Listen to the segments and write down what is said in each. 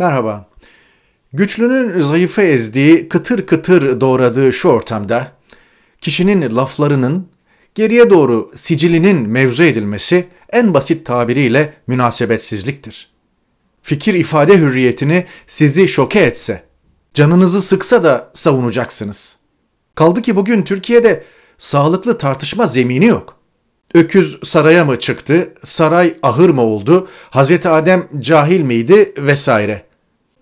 Merhaba. Güçlünün zayıfı ezdiği, kıtır kıtır doğradığı şu ortamda kişinin laflarının geriye doğru sicilinin mevzu edilmesi en basit tabiriyle münasebetsizliktir. Fikir ifade hürriyetini sizi şoke etse, canınızı sıksa da savunacaksınız. Kaldı ki bugün Türkiye'de sağlıklı tartışma zemini yok. Öküz saraya mı çıktı, saray ahır mı oldu, Hazreti Adem cahil miydi vesaire.''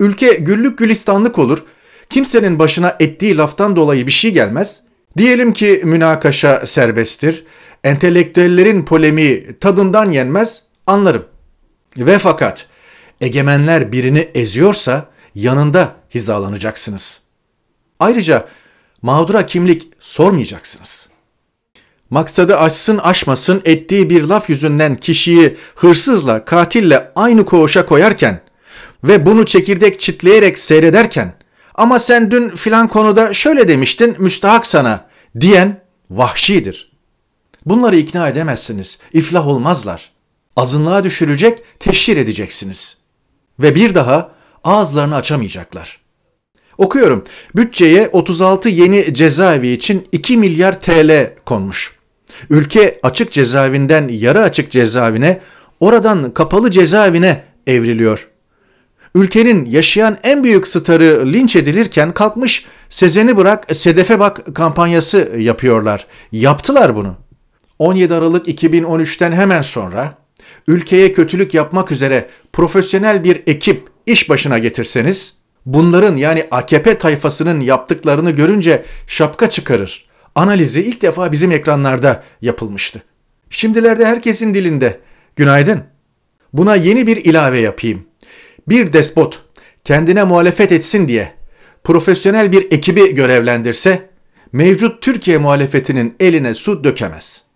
Ülke güllük gülistanlık olur, kimsenin başına ettiği laftan dolayı bir şey gelmez. Diyelim ki münakaşa serbesttir, entelektüellerin polemi tadından yenmez, anlarım. Ve fakat egemenler birini eziyorsa yanında hizalanacaksınız. Ayrıca mağdura kimlik sormayacaksınız. Maksadı aşsın aşmasın ettiği bir laf yüzünden kişiyi hırsızla, katille aynı koğuşa koyarken ve bunu çekirdek çitleyerek seyrederken ama sen dün filan konuda şöyle demiştin müstahak sana diyen vahşidir. Bunları ikna edemezsiniz. İflah olmazlar. Azınlığa düşürecek, teşhir edeceksiniz. Ve bir daha ağızlarını açamayacaklar. Okuyorum. Bütçeye 36 yeni cezaevi için 2 milyar TL konmuş. Ülke açık cezaevinden yarı açık cezaevine, oradan kapalı cezaevine evriliyor. Ülkenin yaşayan en büyük starı linç edilirken kalkmış Sezen'i bırak Sedef'e bak kampanyası yapıyorlar. Yaptılar bunu. 17 Aralık 2013'ten hemen sonra ülkeye kötülük yapmak üzere profesyonel bir ekip iş başına getirseniz bunların yani AKP tayfasının yaptıklarını görünce şapka çıkarır. Analizi ilk defa bizim ekranlarda yapılmıştı. Şimdilerde herkesin dilinde günaydın. Buna yeni bir ilave yapayım bir despot kendine muhalefet etsin diye profesyonel bir ekibi görevlendirse mevcut Türkiye muhalefetinin eline su dökemez.''